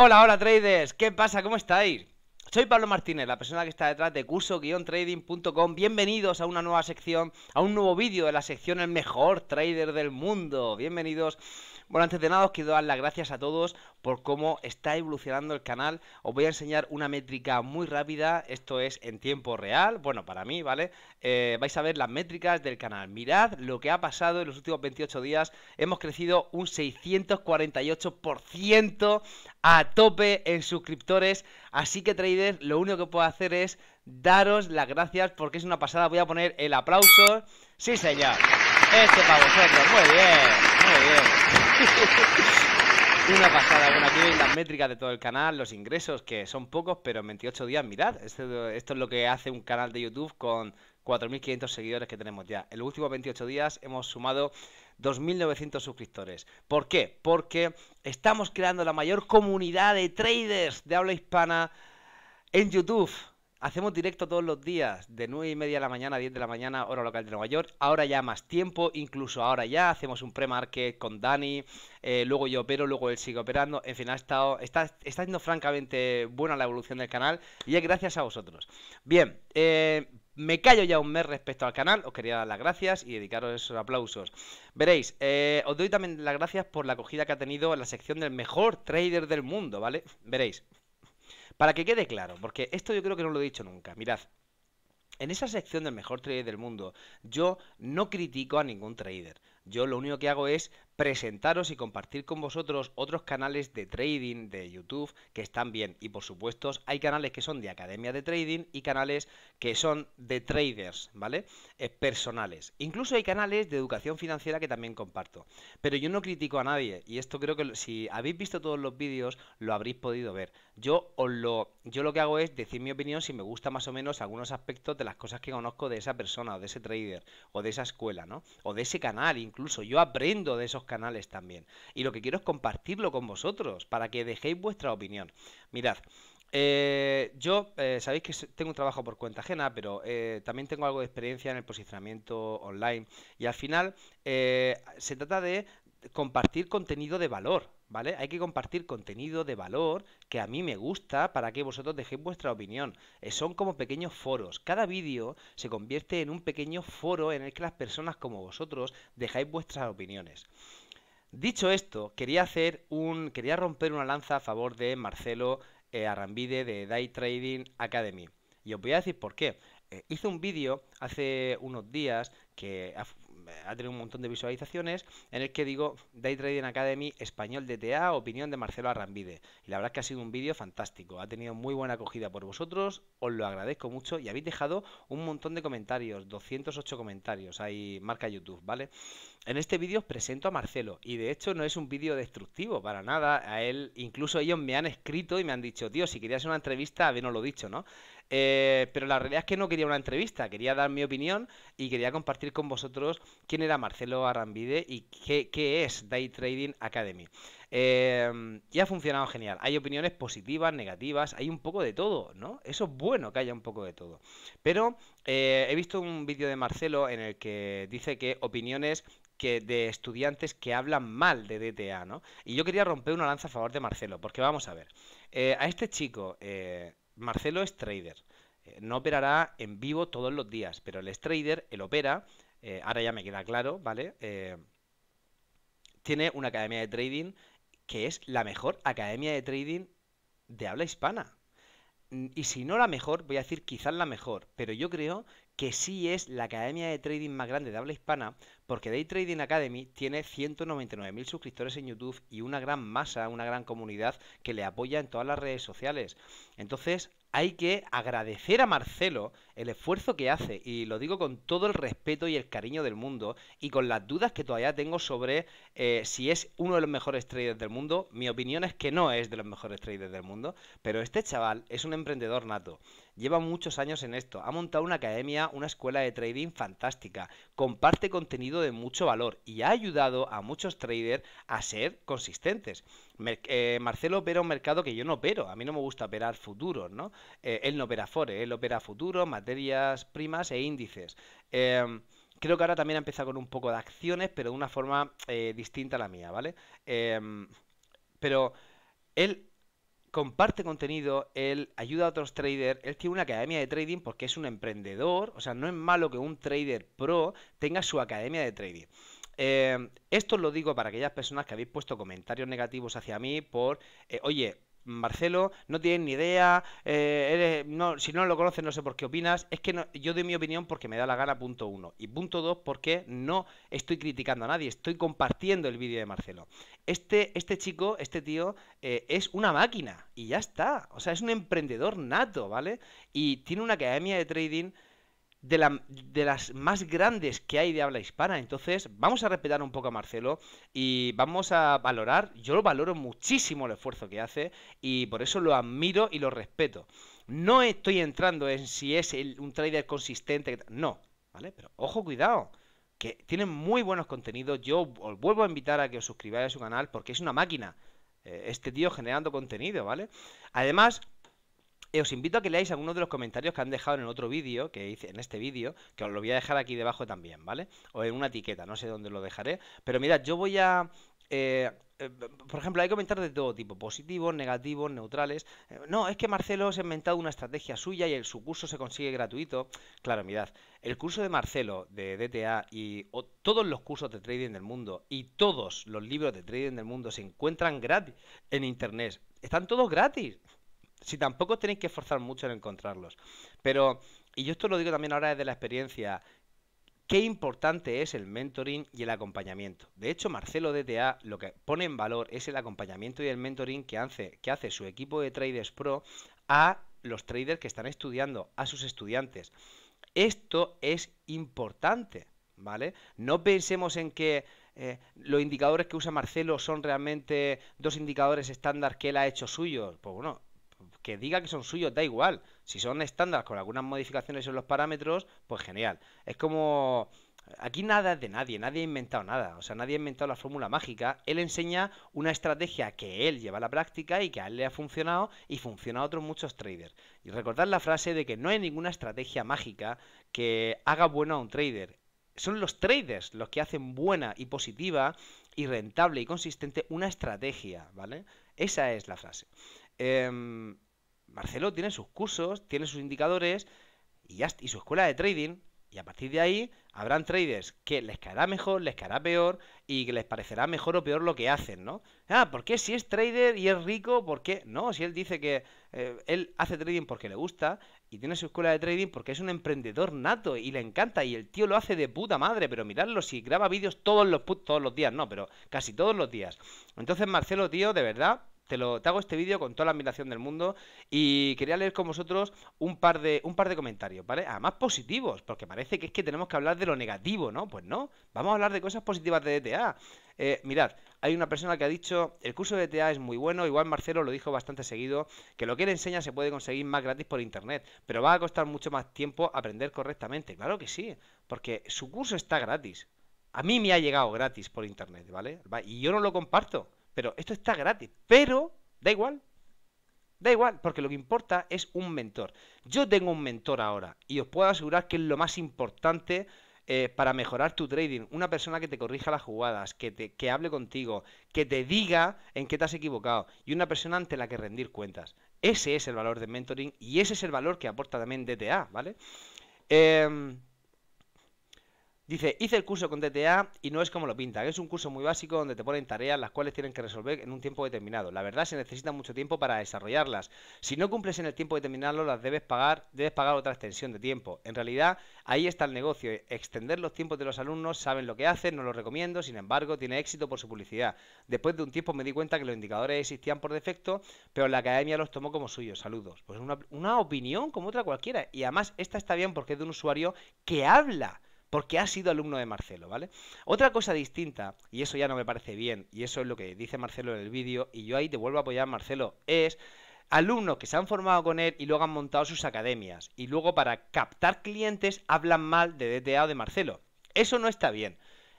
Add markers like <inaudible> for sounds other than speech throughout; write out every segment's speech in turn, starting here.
Hola, hola traders, ¿qué pasa? ¿Cómo estáis? Soy Pablo Martínez, la persona que está detrás de curso-trading.com. Bienvenidos a una nueva sección, a un nuevo vídeo de la sección El mejor trader del mundo. Bienvenidos. Bueno, antes de nada os quiero dar las gracias a todos por cómo está evolucionando el canal. Os voy a enseñar una métrica muy rápida, esto es en tiempo real, bueno, para mí, ¿vale? Eh, vais a ver las métricas del canal. Mirad lo que ha pasado en los últimos 28 días. Hemos crecido un 648% a tope en suscriptores. Así que, traders, lo único que puedo hacer es daros las gracias porque es una pasada. Voy a poner el aplauso. Sí, señor. Este para vosotros. Muy bien. Muy bien. <laughs> Una pasada. Bueno, aquí veis las métricas de todo el canal, los ingresos, que son pocos, pero en 28 días, mirad, esto, es lo que hace un canal de YouTube con 4.500 seguidores que tenemos ya. En los últimos 28 días hemos sumado 2.900 suscriptores. ¿Por qué? Porque estamos creando la mayor comunidad de traders de habla hispana en YouTube. Hacemos directo todos los días, de 9 y media de la mañana a 10 de la mañana, hora local de Nueva York. Ahora ya más tiempo, incluso ahora ya hacemos un pre-market con Dani, eh, luego yo opero, luego él sigue operando. En fin, ha estado, está, está siendo francamente buena la evolución del canal y es gracias a vosotros. Bien, eh, me callo ya un mes respecto al canal, os quería dar las gracias y dedicaros esos aplausos. Veréis, eh, os doy también las gracias por la acogida que ha tenido la sección del mejor trader del mundo, ¿vale? Veréis. Para que quede claro, porque esto yo creo que no lo he dicho nunca. Mirad, en esa sección del mejor trader del mundo, yo no critico a ningún trader. Yo lo único que hago es presentaros y compartir con vosotros otros canales de trading de YouTube que están bien. Y por supuesto, hay canales que son de academia de trading y canales que son de traders, ¿vale? personales. Incluso hay canales de educación financiera que también comparto. Pero yo no critico a nadie y esto creo que si habéis visto todos los vídeos lo habréis podido ver. Yo lo yo lo que hago es decir mi opinión si me gusta más o menos algunos aspectos de las cosas que conozco de esa persona o de ese trader o de esa escuela, ¿no? O de ese canal incluso. Yo aprendo de esos canales también. Y lo que quiero es compartirlo con vosotros para que dejéis vuestra opinión. Mirad, eh, yo, eh, sabéis que tengo un trabajo por cuenta ajena, pero eh, también tengo algo de experiencia en el posicionamiento online y al final se trata de compartir contenido de valor, ¿vale? Hay que compartir contenido de valor que a mí me gusta para que vosotros dejéis vuestra opinión. Eh, son como pequeños foros. Cada vídeo se convierte en un pequeño foro en el que las personas como vosotros dejáis vuestras opiniones. Dicho esto, quería hacer un quería romper una lanza a favor de Marcelo Arambide eh, Arrambide de Day Trading Academy. Y os voy a decir por qué. Eh, hice un vídeo hace unos días que ha tenido un montón de visualizaciones, en el que digo Day Trading Academy Español DTA, opinión de Marcelo Arrambide. Y la verdad es que ha sido un vídeo fantástico, ha tenido muy buena acogida por vosotros, os lo agradezco mucho y habéis dejado un montón de comentarios, 208 comentarios, hay marca YouTube, ¿vale? En este vídeo os presento a Marcelo y de hecho no es un vídeo destructivo para nada, a él incluso ellos me han escrito y me han dicho, Dios si querías una entrevista, no lo dicho, ¿no? Eh, pero la realidad es que no quería una entrevista, quería dar mi opinión y quería compartir con vosotros quién era Marcelo Arambide y qué, es Day Trading Academy. Eh, y ha funcionado genial. Hay opiniones positivas, negativas, hay un poco de todo, ¿no? Eso es bueno que haya un poco de todo. Pero eh, he visto un vídeo de Marcelo en el que dice que opiniones que de estudiantes que hablan mal de DTA, ¿no? Y yo quería romper una lanza a favor de Marcelo, porque vamos a ver, a este chico Marcelo es trader. Eh, no operará en vivo todos los días, pero el es trader, él opera. Eh, ahora ya me queda claro, ¿vale? Eh, tiene una academia de trading que es la mejor academia de trading de habla hispana. Y si no la mejor, voy a decir quizás la mejor, pero yo creo que sí es la academia de trading más grande de habla hispana, porque Day Trading Academy tiene 199.000 suscriptores en YouTube y una gran masa, una gran comunidad que le apoya en todas las redes sociales. Entonces, hay que agradecer a Marcelo el esfuerzo que hace, y lo digo con todo el respeto y el cariño del mundo, y con las dudas que todavía tengo sobre eh, si es uno de los mejores traders del mundo. Mi opinión es que no es de los mejores traders del mundo, pero este chaval es un emprendedor nato lleva muchos años en esto, ha montado una academia, una escuela de trading fantástica, comparte contenido de mucho valor y ha ayudado a muchos traders a ser consistentes. Eh, Marcelo opera un mercado que yo no opero, a mí no me gusta operar futuros, ¿no? Eh, él no opera Fore, él opera futuros, materias primas e índices. Em, creo que ahora también ha empezado con un poco de acciones, pero de una forma eh, distinta a la mía, ¿vale? Em, pero él comparte contenido, él ayuda a otros traders, él tiene una academia de trading porque es un emprendedor, o sea, no es malo que un trader pro tenga su academia de trading. Eh, esto lo digo para aquellas personas que habéis puesto comentarios negativos hacia mí por, eh, oye, Marcelo, no tienes ni idea, eh, si no lo conoces no sé por qué opinas, es que yo doy mi opinión porque me da la gana, punto uno. Y punto dos, porque no estoy criticando a nadie, estoy compartiendo el vídeo de Marcelo. Este, este chico, este tío, eh, es una máquina y ya está. O sea, es un emprendedor nato, ¿vale? Y tiene una academia de trading de, de, las más grandes que hay de habla hispana. Entonces, vamos a respetar un poco a Marcelo y vamos a valorar. Yo lo valoro muchísimo el esfuerzo que hace y por eso lo admiro y lo respeto. No estoy entrando en si es un trader consistente, no, ¿vale? Pero ojo, cuidado que tiene muy buenos contenidos. Yo os vuelvo a invitar a que os suscribáis a su canal porque es una máquina. Eh, este tío generando contenido, ¿vale? Además, os invito a que leáis algunos de los comentarios que han dejado en el otro vídeo, que hice en este vídeo, que os lo voy a dejar aquí debajo también, ¿vale? O en una etiqueta, no sé dónde lo dejaré. Pero mirad, yo voy a... Eh, eh, por ejemplo, hay comentarios de todo tipo, positivos, negativos, neutrales. Eh, no, es que Marcelo se ha inventado una estrategia suya y el, su curso se consigue gratuito. Claro, mirad, el curso de Marcelo de DTA y todos los cursos de trading del mundo y todos los libros de trading del mundo se encuentran gratis en Internet. Están todos gratis. Si tampoco tenéis que esforzar mucho en encontrarlos. Pero, y yo esto lo digo también ahora desde la experiencia, qué importante es el mentoring y el acompañamiento. De hecho, Marcelo DTA lo que pone en valor es el acompañamiento y el mentoring que hace, que hace su equipo de Traders Pro a los traders que están estudiando, a sus estudiantes. Esto es importante, ¿vale? No pensemos en que eh, los indicadores que usa Marcelo son realmente dos indicadores estándar que él ha hecho suyos. Pues bueno, que diga que son suyos, da igual. Si son estándar con algunas modificaciones en los parámetros, pues genial. Es como... Aquí nada es de nadie, nadie ha inventado nada, o sea, nadie ha inventado la fórmula mágica. Él enseña una estrategia que él lleva a la práctica y que a él le ha funcionado y funciona a otros muchos traders. Y recordad la frase de que no hay ninguna estrategia mágica que haga bueno a un trader. Son los traders los que hacen buena y positiva y rentable y consistente una estrategia, ¿vale? Esa es la frase. Eh Marcelo tiene sus cursos, tiene sus indicadores y, y su escuela de trading. Y a partir de ahí habrán traders que les caerá mejor, les caerá peor y que les parecerá mejor o peor lo que hacen, ¿no? Ah, ¿por qué si es trader y es rico? ¿Por qué? No, si él dice que eh, él hace trading porque le gusta y tiene su escuela de trading porque es un emprendedor nato y le encanta y el tío lo hace de puta madre, pero miradlo, si graba vídeos todos los, todos los días, no, pero casi todos los días. Entonces, Marcelo, tío, de verdad, te, lo, hago este vídeo con toda la admiración del mundo y quería leer con vosotros un par de, un par de comentarios, ¿vale? Además positivos, porque parece que es que tenemos que hablar de lo negativo, ¿no? Pues no, vamos a hablar de cosas positivas de DTA. E eh, mirad, hay una persona que ha dicho, el curso de DTA e es muy bueno, igual Marcelo lo dijo bastante seguido, que lo que él enseña se puede conseguir más gratis por internet, pero va a costar mucho más tiempo aprender correctamente. Claro que sí, porque su curso está gratis. A mí me ha llegado gratis por internet, ¿vale? Y yo no lo comparto. Pero esto está gratis. Pero da igual. Da igual, porque lo que importa es un mentor. Yo tengo un mentor ahora y os puedo asegurar que es lo más importante eh, para mejorar tu trading. Una persona que te corrija las jugadas, que, te, hable contigo, que te diga en qué te has equivocado y una persona ante la que rendir cuentas. Ese es el valor del mentoring y ese es el valor que aporta también DTA, ¿vale? Eh, Dice, hice el curso con DTA y no es como lo pinta Es un curso muy básico donde te ponen tareas las cuales tienen que resolver en un tiempo determinado. La verdad se necesita mucho tiempo para desarrollarlas. Si no cumples en el tiempo determinado, las debes pagar, debes pagar otra extensión de tiempo. En realidad, ahí está el negocio. Extender los tiempos de los alumnos, saben lo que hacen, no lo recomiendo, sin embargo, tiene éxito por su publicidad. Después de un tiempo me di cuenta que los indicadores existían por defecto, pero la academia los tomó como suyos. Saludos. Pues una, una opinión como otra cualquiera. Y además, esta está bien porque es de un usuario que habla porque ha sido alumno de Marcelo, ¿vale? Otra cosa distinta, y eso ya no me parece bien, y eso es lo que dice Marcelo en el vídeo, y yo ahí te vuelvo a apoyar, Marcelo, es alumnos que se han formado con él y luego han montado sus academias, y luego para captar clientes hablan mal de DTA o de Marcelo. Eso no está bien.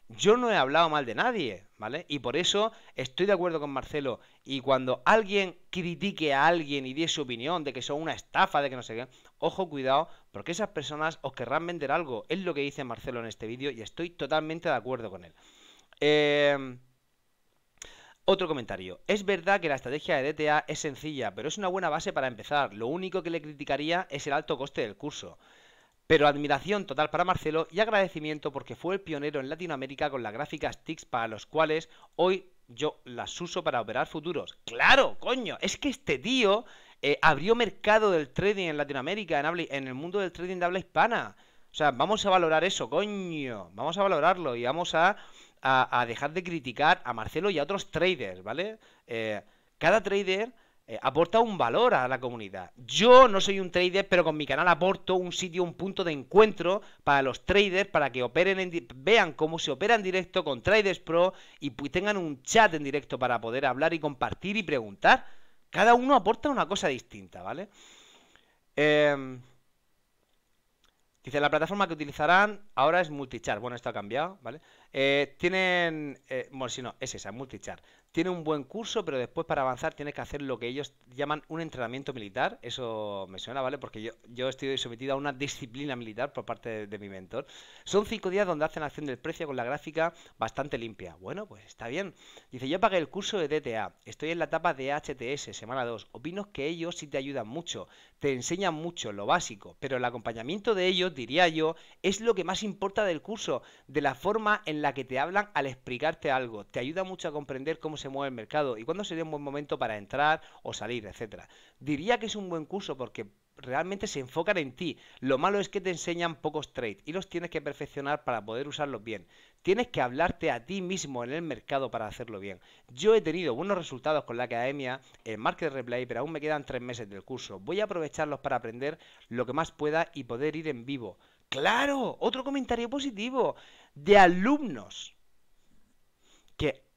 Yo no he hablado mal de nadie, ¿vale? Y por eso estoy de acuerdo con Marcelo. Y cuando alguien critique a alguien y dé su opinión de que son una estafa, de que no sé qué, ojo, cuidado, porque esas personas os querrán vender algo. Es lo que dice Marcelo en este vídeo y estoy totalmente de acuerdo con él. Em, otro comentario. Es verdad que la estrategia de DTA es sencilla, pero es una buena base para empezar. Lo único que le criticaría es el alto coste del curso. Pero admiración total para Marcelo y agradecimiento porque fue el pionero en Latinoamérica con las gráficas TICS para los cuales hoy yo las uso para operar futuros. ¡Claro, coño! Es que este tío eh, abrió mercado del trading en Latinoamérica, en, el mundo del trading de habla hispana. O sea, vamos a valorar eso, coño. Vamos a valorarlo y vamos a, dejar de criticar a Marcelo y a otros traders, ¿vale? Eh, cada trader eh, aporta un valor a la comunidad. Yo no soy un trader, pero con mi canal aporto un sitio, un punto de encuentro para los traders, para que operen en vean cómo se opera en directo con Traders Pro y tengan un chat en directo para poder hablar y compartir y preguntar. Cada uno aporta una cosa distinta, ¿vale? Em, dice, la plataforma que utilizarán ahora es Multichart. Bueno, esto ha cambiado, ¿vale? Eh, tienen... Eh, bueno, si no, es esa, Multichart tiene un buen curso, pero después para avanzar tienes que hacer lo que ellos llaman un entrenamiento militar. Eso me suena, ¿vale? Porque yo, estoy sometido a una disciplina militar por parte de, mi mentor. Son cinco días donde hacen acción del precio con la gráfica bastante limpia. Bueno, pues está bien. Dice, yo pagué el curso de DTA. Estoy en la etapa de HTS, semana 2. Opino que ellos sí te ayudan mucho. Te enseñan mucho, lo básico. Pero el acompañamiento de ellos, diría yo, es lo que más importa del curso. De la forma en la que te hablan al explicarte algo. Te ayuda mucho a comprender cómo se mueve el mercado y cuándo sería un buen momento para entrar o salir, etcétera. Diría que es un buen curso porque realmente se enfocan en ti. Lo malo es que te enseñan pocos trades y los tienes que perfeccionar para poder usarlos bien. Tienes que hablarte a ti mismo en el mercado para hacerlo bien. Yo he tenido buenos resultados con la academia, el market replay, pero aún me quedan tres meses del curso. Voy a aprovecharlos para aprender lo que más pueda y poder ir en vivo. Claro, otro comentario positivo de alumnos que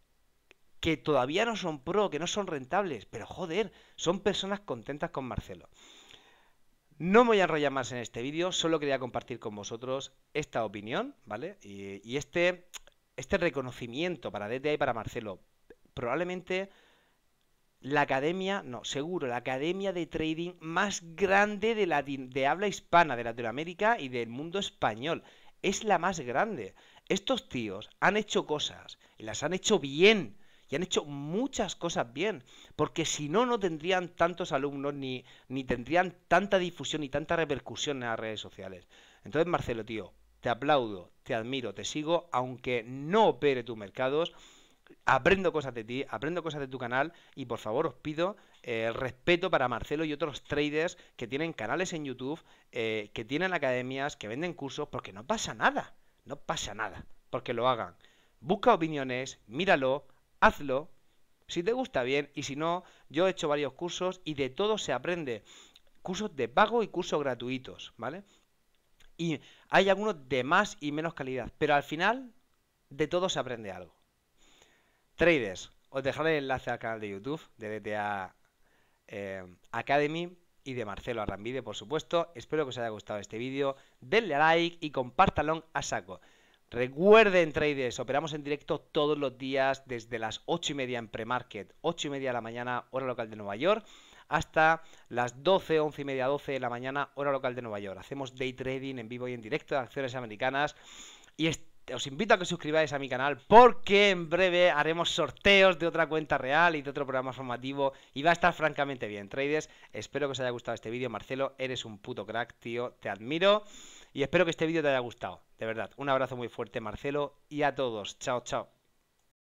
que todavía no son pro, que no son rentables, pero joder, son personas contentas con Marcelo. No me voy a enrollar más en este vídeo, solo quería compartir con vosotros esta opinión, ¿vale? Y, y este, este reconocimiento para DTA y para Marcelo. Probablemente la academia, no, seguro, la academia de trading más grande de, la, de habla hispana, de Latinoamérica y del mundo español. Es la más grande. Estos tíos han hecho cosas y las han hecho bien y han hecho muchas cosas bien, porque si no, no tendrían tantos alumnos, ni, ni tendrían tanta difusión y tanta repercusión en las redes sociales. Entonces, Marcelo, tío, te aplaudo, te admiro, te sigo, aunque no opere tus mercados, aprendo cosas de ti, aprendo cosas de tu canal y por favor os pido eh, el respeto para Marcelo y otros traders que tienen canales en YouTube, eh, que tienen academias, que venden cursos, porque no pasa nada, no pasa nada, porque lo hagan. Busca opiniones, míralo, hazlo. Si te gusta bien y si no, yo he hecho varios cursos y de todo se aprende. Cursos de pago y cursos gratuitos, ¿vale? Y hay algunos de más y menos calidad, pero al final de todo se aprende algo. Traders, os dejaré el enlace al canal de YouTube de DTA eh, Academy y de Marcelo Arrambide, por supuesto. Espero que os haya gustado este vídeo. Denle a like y compártalo a saco. Recuerden, traders, operamos en directo todos los días desde las 8 y media en premarket, market 8 y media de la mañana, hora local de Nueva York, hasta las 12, 11 y media, 12 de la mañana, hora local de Nueva York. Hacemos day trading en vivo y en directo de acciones americanas y os invito a que suscribáis a mi canal porque en breve haremos sorteos de otra cuenta real y de otro programa formativo y va a estar francamente bien, traders. Espero que os haya gustado este vídeo. Marcelo, eres un puto crack, tío. Te admiro. Y espero que este vídeo te haya gustado. De verdad, un abrazo muy fuerte Marcelo y a todos. Chao, chao.